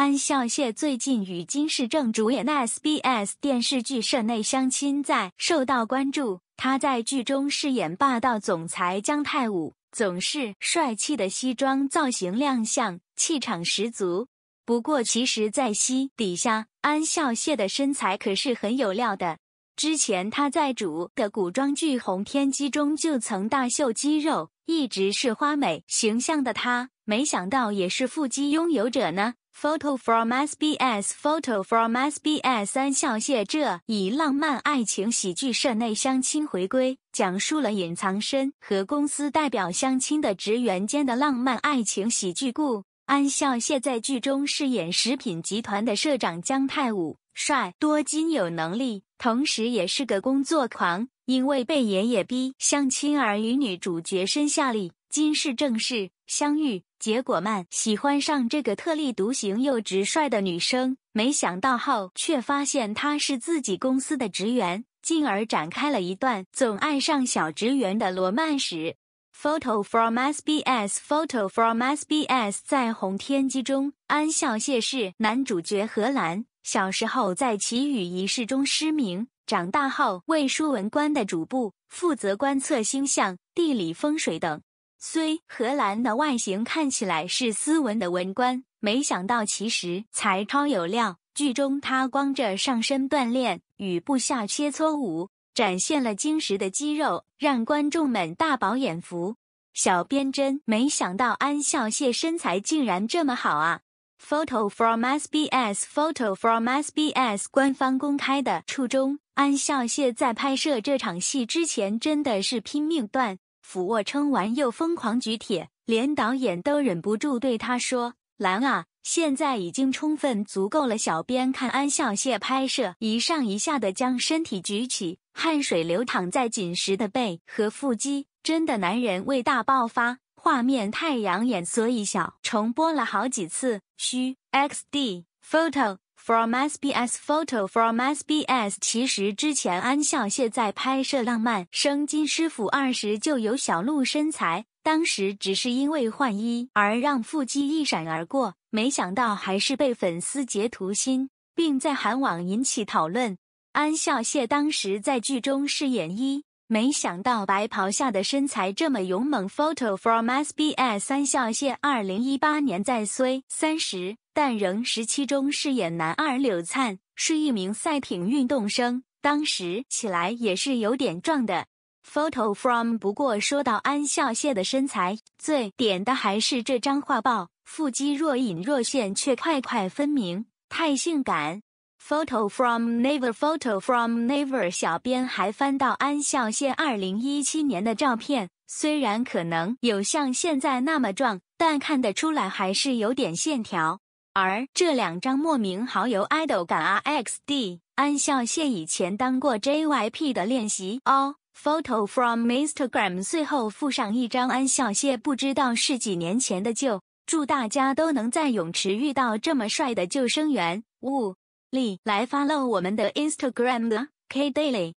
安孝燮最近与金世正主演 SBS 电视剧《社内相亲》在受到关注，他在剧中饰演霸道总裁姜泰武，总是帅气的西装造型亮相，气场十足。不过，其实在西底下，安孝燮的身材可是很有料的。之前他在主的古装剧《红天机》中就曾大秀肌肉，一直是花美形象的他，没想到也是腹肌拥有者呢。Photo from SBS. Photo from SBS. 安孝燮这以浪漫爱情喜剧社内相亲回归，讲述了隐藏身和公司代表相亲的职员间的浪漫爱情喜剧故。安孝燮在剧中饰演食品集团的社长姜泰武，帅、多金、有能力，同时也是个工作狂，因为被爷爷逼相亲而与女主角申夏丽。今世正事相遇，结果慢喜欢上这个特立独行又直率的女生，没想到后却发现她是自己公司的职员，进而展开了一段总爱上小职员的罗曼史。Photo from SBS。Photo from SBS。在《红天机》中，安笑谢氏男主角荷兰。小时候在祈雨仪式中失明，长大后为书文官的主簿，负责观测星象、地理风水等。虽荷兰的外形看起来是斯文的文官，没想到其实才超有料。剧中他光着上身锻炼，与部下切磋舞，展现了精实的肌肉，让观众们大饱眼福。小编真没想到安孝燮身材竟然这么好啊！Photo from SBS，Photo from SBS 官方公开的初中，安孝燮在拍摄这场戏之前真的是拼命锻。俯卧撑完又疯狂举铁，连导演都忍不住对他说：“蓝啊，现在已经充分足够了。”小编看安笑谢拍摄，一上一下的将身体举起，汗水流淌在紧实的背和腹肌，真的男人味大爆发，画面太养眼，所以小重播了好几次。嘘，X D photo。From SBS Photo From SBS，其实之前安孝燮在拍摄《浪漫生金师傅》二时就有小鹿身材，当时只是因为换衣而让腹肌一闪而过，没想到还是被粉丝截图新，并在韩网引起讨论。安孝燮当时在剧中饰演一，没想到白袍下的身材这么勇猛。Photo From SBS，三孝燮二零一八年在虽三十。但仍十七中饰演男二柳灿是一名赛艇运动生，当时起来也是有点壮的。photo from 不过说到安孝燮的身材最点的还是这张画报，腹肌若隐若现却块块分明，太性感。photo from n e v e r photo from n e v e r 小编还翻到安孝燮二零一七年的照片，虽然可能有像现在那么壮，但看得出来还是有点线条。而这两张莫名好友 idol 感 r x d 安孝燮以前当过 JYP 的练习哦。Photo from Instagram。最后附上一张安孝燮，不知道是几年前的旧。祝大家都能在泳池遇到这么帅的救生员！物立来发漏我们的 Instagram 的 K Daily。